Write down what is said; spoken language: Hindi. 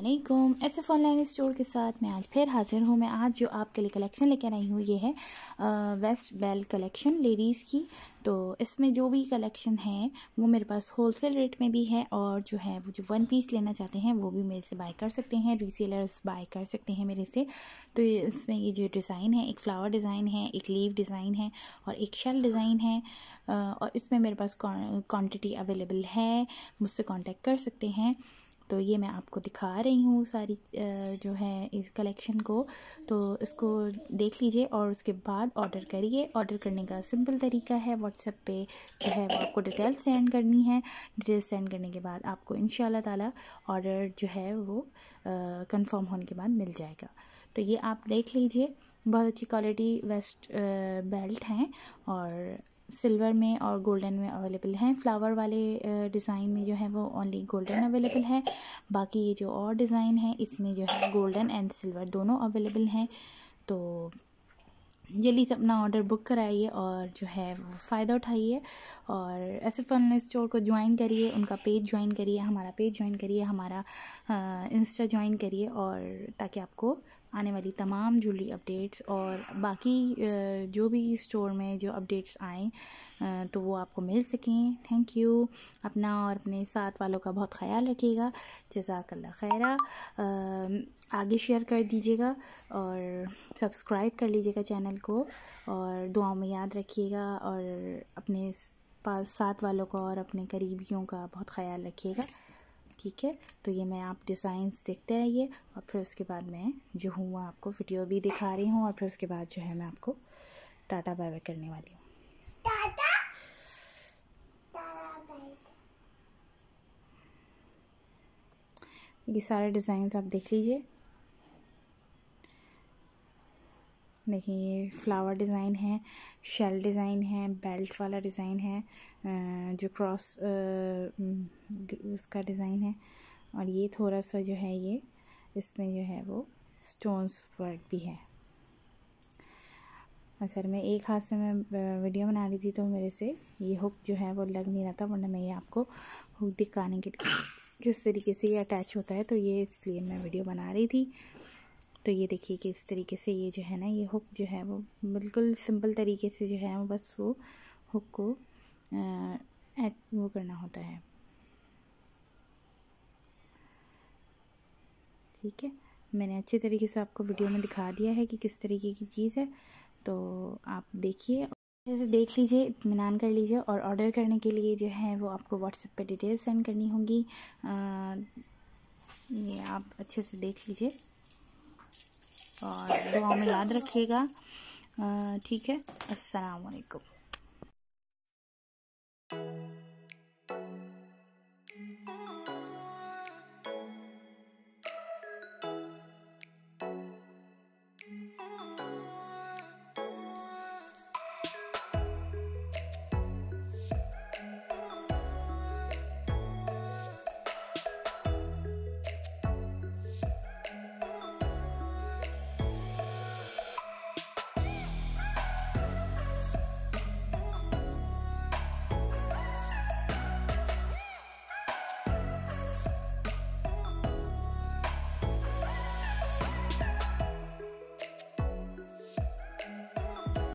अल्लाम एस एफ ऑनलाइन स्टोर के साथ मैं आज फिर हाज़िर हूँ मैं आज जो आपके लिए कलेक्शन लेकर आई हूँ ये है आ, वेस्ट बेल कलेक्शन लेडीज़ की तो इसमें जो भी कलेक्शन है वो मेरे पास होलसेल रेट में भी है और जो है वो जो वन पीस लेना चाहते हैं वो भी मेरे से बाय कर सकते हैं रीसेलर्स बाय कर सकते हैं मेरे से तो इसमें ये जो डिज़ाइन है एक फ़्लावर डिज़ाइन है एक लीव डिज़ाइन है और एक शेल डिज़ाइन है और इसमें मेरे पास क्वान्टिटी अवेलेबल है मुझसे कॉन्टेक्ट कर सकते हैं तो ये मैं आपको दिखा रही हूँ सारी जो है इस कलेक्शन को तो इसको देख लीजिए और उसके बाद ऑर्डर करिए ऑर्डर करने का सिंपल तरीका है व्हाट्सएप पे जो है वो आपको डिटेल सेंड करनी है डिटेल सेंड करने के बाद आपको इन ताला ऑर्डर जो है वो कंफर्म होने के बाद मिल जाएगा तो ये आप देख लीजिए बहुत अच्छी क्वालिटी वेस्ट बेल्ट हैं और सिल्वर में और गोल्डन में अवेलेबल हैं फ्लावर वाले डिज़ाइन में जो है वो ओनली गोल्डन अवेलेबल है बाकी ये जो और डिज़ाइन है इसमें जो है गोल्डन एंड सिल्वर दोनों अवेलेबल हैं तो जल्दी से अपना ऑर्डर बुक कराइए और जो है फ़ायदा उठाइए और ऐसे फन स्टोर को ज्वाइन करिए उनका पेज ज्वाइन करिए हमारा पेज ज्वाइन करिए हमारा इंस्टा ज्वाइन करिए और ताकि आपको आने वाली तमाम ज्वेलरी अपडेट्स और बाकी जो भी स्टोर में जो अपडेट्स आएँ तो वो आपको मिल सकें थैंक यू अपना और अपने साथ वालों का बहुत ख्याल रखिएगा जजाकल्ला खैरा आगे शेयर कर दीजिएगा और सब्सक्राइब कर लीजिएगा चैनल को और दुआओं में याद रखिएगा और अपने पास साथ वालों का और अपने करीबियों का बहुत ख्याल रखिएगा ठीक है तो ये मैं आप डिज़ाइंस देखते रहिए और फिर उसके बाद मैं जो हूँ आपको वीडियो भी दिखा रही हूँ और फिर उसके बाद जो है मैं आपको टाटा बाय बाय करने वाली हूँ ये सारे डिज़ाइंस आप देख लीजिए देखिए ये फ्लावर डिज़ाइन है शेल डिज़ाइन है बेल्ट वाला डिज़ाइन है जो क्रॉस उसका डिज़ाइन है और ये थोड़ा सा जो है ये इसमें जो है वो स्टोन्स वर्क भी है असल अच्छा, में एक हाथ से मैं वीडियो बना रही थी तो मेरे से ये हुक जो है वो लग नहीं रहा था वरना मैं ये आपको हुक दिखाने के किस तरीके से ये अटैच होता है तो ये इसलिए मैं वीडियो बना रही थी तो ये देखिए कि इस तरीके से ये जो है ना ये हुक जो है वो बिल्कुल सिंपल तरीके से जो है वो बस वो हुक को एड वो करना होता है ठीक है मैंने अच्छे तरीके से आपको वीडियो में दिखा दिया है कि किस तरीके की चीज़ है तो आप देखिए जैसे देख लीजिए इतमान कर लीजिए और ऑर्डर करने के लिए जो है वो आपको व्हाट्सएप पे डिटेल सेंड करनी होगी ये आप अच्छे से देख लीजिए और दुआ में याद रखिएगा ठीक है वालेकुम